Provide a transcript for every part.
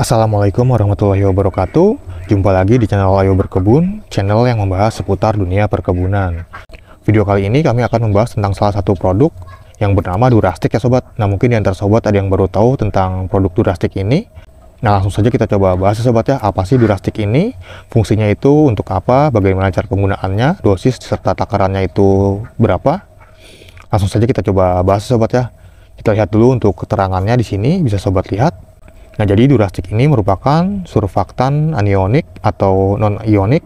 Assalamualaikum warahmatullahi wabarakatuh. Jumpa lagi di channel Ayo Berkebun, channel yang membahas seputar dunia perkebunan. Video kali ini kami akan membahas tentang salah satu produk yang bernama Durastik ya sobat. Nah mungkin yang tersobat sobat ada yang baru tahu tentang produk Durastik ini. Nah langsung saja kita coba bahas ya sobat ya, apa sih durastik ini, fungsinya itu untuk apa, bagaimana cara penggunaannya, dosis serta takarannya itu berapa. Langsung saja kita coba bahas ya sobat ya. Kita lihat dulu untuk keterangannya di sini, bisa sobat lihat. Nah, jadi durastik ini merupakan surfaktan anionik atau non-ionik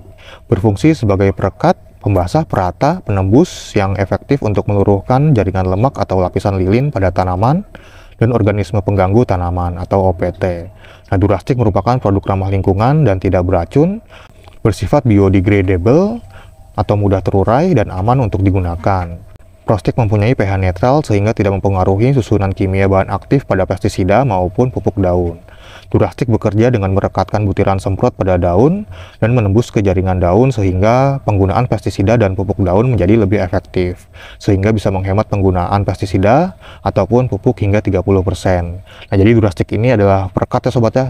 berfungsi sebagai perekat, pembasah, perata, penembus yang efektif untuk meluruhkan jaringan lemak atau lapisan lilin pada tanaman dan organisme pengganggu tanaman atau OPT. Nah, durastik merupakan produk ramah lingkungan dan tidak beracun, bersifat biodegradable atau mudah terurai dan aman untuk digunakan. Plastik mempunyai pH netral sehingga tidak mempengaruhi susunan kimia bahan aktif pada pestisida maupun pupuk daun. Durastik bekerja dengan merekatkan butiran semprot pada daun dan menembus ke jaringan daun sehingga penggunaan pestisida dan pupuk daun menjadi lebih efektif, sehingga bisa menghemat penggunaan pestisida ataupun pupuk hingga 30%. Nah, jadi durastik ini adalah perekat ya sobat ya.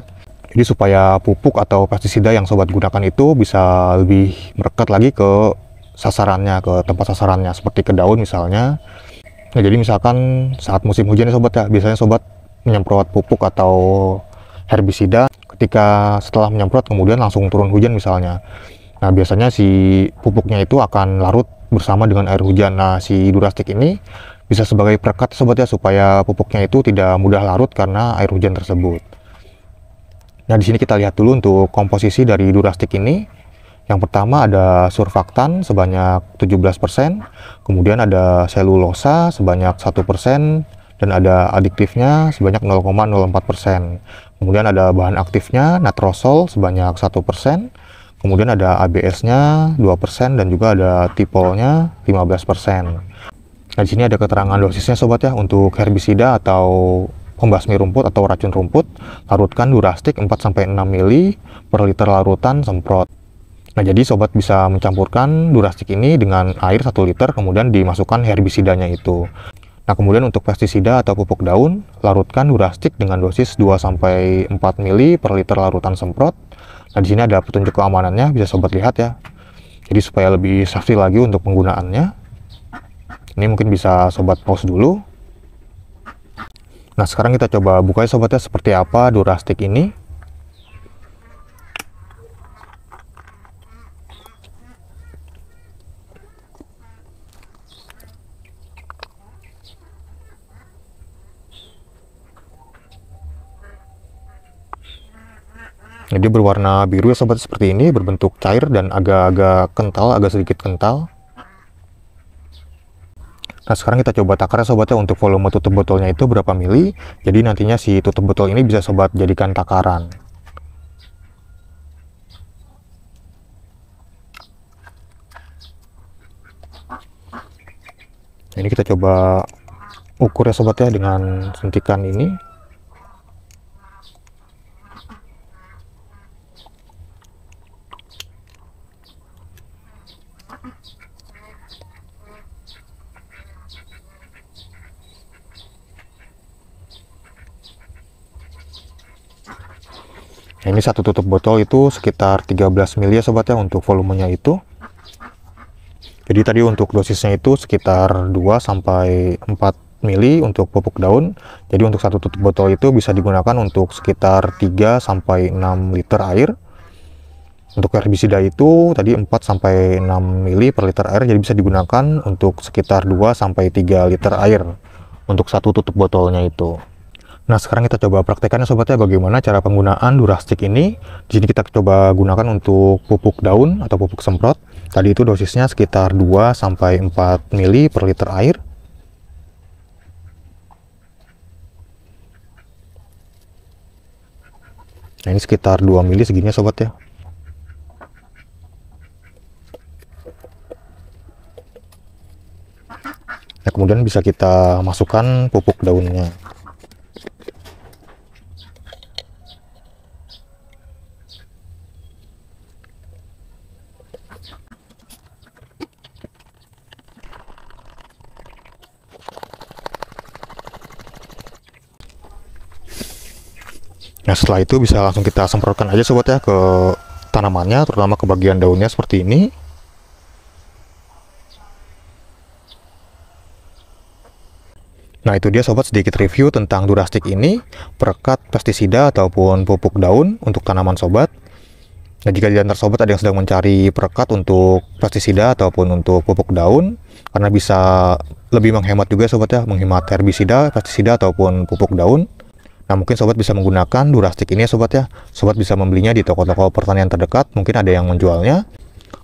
Jadi supaya pupuk atau pestisida yang sobat gunakan itu bisa lebih merekat lagi ke sasarannya ke tempat sasarannya seperti ke daun misalnya nah jadi misalkan saat musim hujan ya sobat ya biasanya sobat menyemprot pupuk atau herbisida ketika setelah menyemprot kemudian langsung turun hujan misalnya nah biasanya si pupuknya itu akan larut bersama dengan air hujan nah si durastik ini bisa sebagai perekat sobat ya supaya pupuknya itu tidak mudah larut karena air hujan tersebut nah di sini kita lihat dulu untuk komposisi dari durastik ini yang pertama ada surfaktan sebanyak 17%, kemudian ada selulosa sebanyak 1%, dan ada adiktifnya sebanyak 0,04%. Kemudian ada bahan aktifnya natrosol sebanyak 1%, kemudian ada ABS-nya 2% dan juga ada tipolnya 15%. Nah, di sini ada keterangan dosisnya sobat ya untuk herbisida atau pembasmi rumput atau racun rumput, larutkan durastik 4 6 mili per liter larutan semprot. Nah, jadi sobat bisa mencampurkan durastik ini dengan air 1 liter kemudian dimasukkan herbisidanya itu. Nah, kemudian untuk pestisida atau pupuk daun, larutkan durastik dengan dosis 2 sampai 4 ml per liter larutan semprot. Nah, di sini ada petunjuk keamanannya, bisa sobat lihat ya. Jadi supaya lebih safety lagi untuk penggunaannya. Ini mungkin bisa sobat pause dulu. Nah, sekarang kita coba buka ya sobat ya, seperti apa durastik ini. Nah, dia berwarna biru ya sobat seperti ini, berbentuk cair dan agak-agak kental, agak sedikit kental. Nah sekarang kita coba takar ya sobat ya untuk volume tutup botolnya itu berapa mili. Jadi nantinya si tutup botol ini bisa sobat jadikan takaran. Nah, ini kita coba ukur ya sobat ya dengan suntikan ini nah, ini satu tutup botol itu sekitar 13 ml ya sobat ya untuk volumenya itu jadi tadi untuk dosisnya itu sekitar 2 sampai 4 mili untuk pupuk daun jadi untuk satu tutup botol itu bisa digunakan untuk sekitar 3 sampai 6 liter air untuk herbisida itu tadi 4 sampai 6 mili per liter air jadi bisa digunakan untuk sekitar 2 sampai 3 liter air untuk satu tutup botolnya itu Nah, sekarang kita coba praktekkan ya sobat ya bagaimana cara penggunaan durastik ini. jadi kita coba gunakan untuk pupuk daun atau pupuk semprot. Tadi itu dosisnya sekitar 2 sampai 4 mili per liter air. Nah, ini sekitar 2 mili segini ya sobat ya. Nah, kemudian bisa kita masukkan pupuk daunnya. Nah setelah itu bisa langsung kita semprotkan aja sobat ya ke tanamannya terutama ke bagian daunnya seperti ini. Nah itu dia sobat sedikit review tentang durastik ini, perekat pestisida ataupun pupuk daun untuk tanaman sobat. Nah jika di antara sobat ada yang sedang mencari perekat untuk pestisida ataupun untuk pupuk daun, karena bisa lebih menghemat juga sobat ya, menghemat herbisida, pestisida ataupun pupuk daun. Nah mungkin sobat bisa menggunakan durastik ini ya sobat ya. Sobat bisa membelinya di toko-toko pertanian terdekat, mungkin ada yang menjualnya.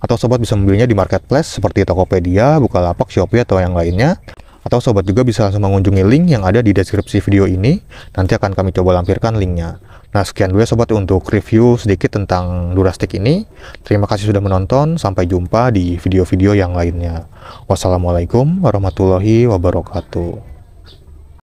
Atau sobat bisa membelinya di marketplace seperti Tokopedia, Bukalapak, Shopee, atau yang lainnya. Atau sobat juga bisa langsung mengunjungi link yang ada di deskripsi video ini. Nanti akan kami coba lampirkan linknya. Nah sekian dulu ya sobat untuk review sedikit tentang durastik ini. Terima kasih sudah menonton, sampai jumpa di video-video yang lainnya. Wassalamualaikum warahmatullahi wabarakatuh.